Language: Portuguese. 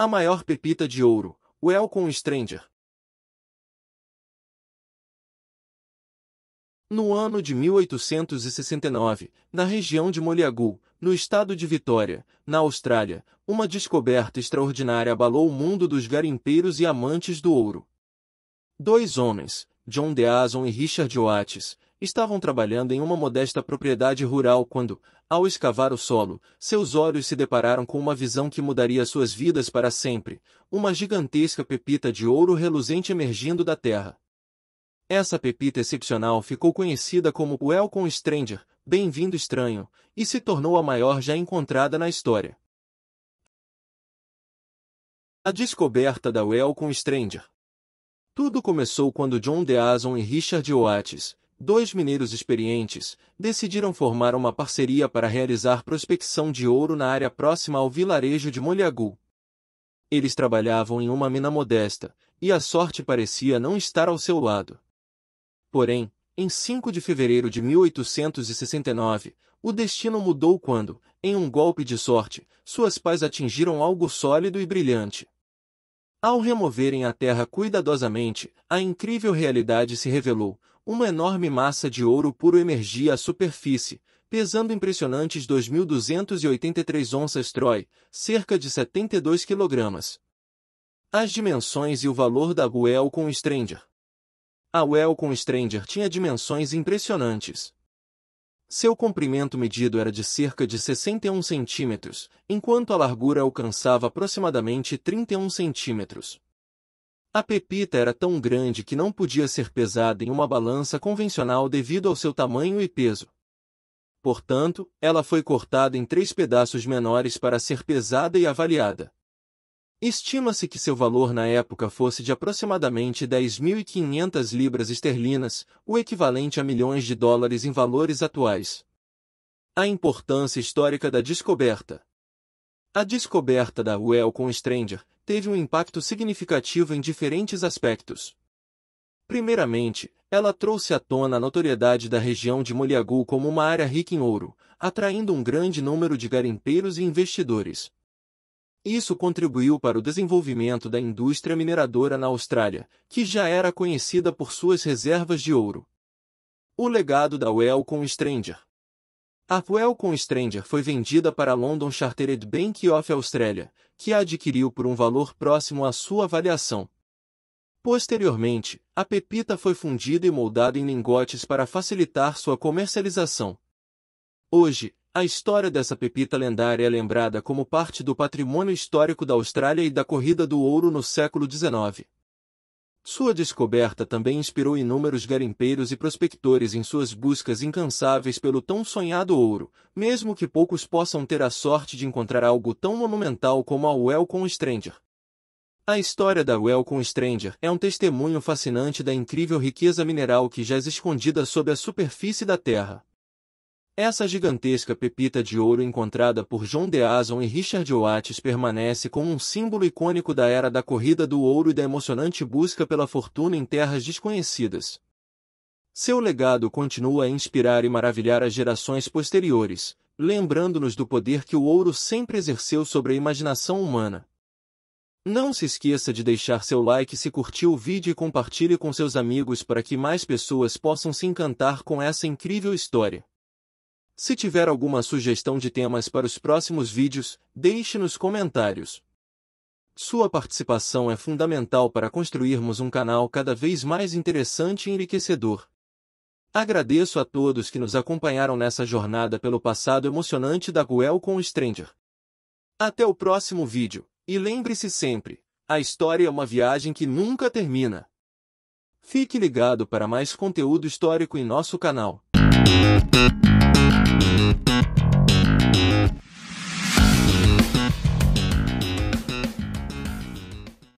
A maior pepita de ouro, Elcon Stranger. No ano de 1869, na região de Moliagul, no estado de Vitória, na Austrália, uma descoberta extraordinária abalou o mundo dos garimpeiros e amantes do ouro. Dois homens, John Deason e Richard Oates, Estavam trabalhando em uma modesta propriedade rural quando, ao escavar o solo, seus olhos se depararam com uma visão que mudaria suas vidas para sempre, uma gigantesca pepita de ouro reluzente emergindo da terra. Essa pepita excepcional ficou conhecida como Welcome Stranger, Bem-vindo Estranho, e se tornou a maior já encontrada na história. A descoberta da Welcome Stranger tudo começou quando John Deazon e Richard Oates, dois mineiros experientes, decidiram formar uma parceria para realizar prospecção de ouro na área próxima ao vilarejo de Molhagu. Eles trabalhavam em uma mina modesta, e a sorte parecia não estar ao seu lado. Porém, em 5 de fevereiro de 1869, o destino mudou quando, em um golpe de sorte, suas pás atingiram algo sólido e brilhante. Ao removerem a terra cuidadosamente, a incrível realidade se revelou, uma enorme massa de ouro puro emergia à superfície, pesando impressionantes 2.283 onças Troy, cerca de 72 kg. As dimensões e o valor da Welcome Stranger A Welcome Stranger tinha dimensões impressionantes. Seu comprimento medido era de cerca de 61 centímetros, enquanto a largura alcançava aproximadamente 31 centímetros. A pepita era tão grande que não podia ser pesada em uma balança convencional devido ao seu tamanho e peso. Portanto, ela foi cortada em três pedaços menores para ser pesada e avaliada. Estima-se que seu valor na época fosse de aproximadamente 10.500 libras esterlinas, o equivalente a milhões de dólares em valores atuais. A importância histórica da descoberta. A descoberta da UEL com Stranger teve um impacto significativo em diferentes aspectos. Primeiramente, ela trouxe à tona a notoriedade da região de Moliagu como uma área rica em ouro, atraindo um grande número de garimpeiros e investidores. Isso contribuiu para o desenvolvimento da indústria mineradora na Austrália, que já era conhecida por suas reservas de ouro. O legado da UEL com Stranger a puel com Stranger foi vendida para a London Chartered Bank of Australia, que a adquiriu por um valor próximo à sua avaliação. Posteriormente, a pepita foi fundida e moldada em lingotes para facilitar sua comercialização. Hoje, a história dessa pepita lendária é lembrada como parte do patrimônio histórico da Austrália e da corrida do ouro no século XIX. Sua descoberta também inspirou inúmeros garimpeiros e prospectores em suas buscas incansáveis pelo tão sonhado ouro, mesmo que poucos possam ter a sorte de encontrar algo tão monumental como a Welcome Stranger. A história da Welcome Stranger é um testemunho fascinante da incrível riqueza mineral que jaz escondida sob a superfície da Terra. Essa gigantesca pepita de ouro encontrada por John Deazon e Richard Oates permanece como um símbolo icônico da era da corrida do ouro e da emocionante busca pela fortuna em terras desconhecidas. Seu legado continua a inspirar e maravilhar as gerações posteriores, lembrando-nos do poder que o ouro sempre exerceu sobre a imaginação humana. Não se esqueça de deixar seu like se curtiu o vídeo e compartilhe com seus amigos para que mais pessoas possam se encantar com essa incrível história. Se tiver alguma sugestão de temas para os próximos vídeos, deixe nos comentários. Sua participação é fundamental para construirmos um canal cada vez mais interessante e enriquecedor. Agradeço a todos que nos acompanharam nessa jornada pelo passado emocionante da Guel com o Stranger. Até o próximo vídeo, e lembre-se sempre, a história é uma viagem que nunca termina. Fique ligado para mais conteúdo histórico em nosso canal.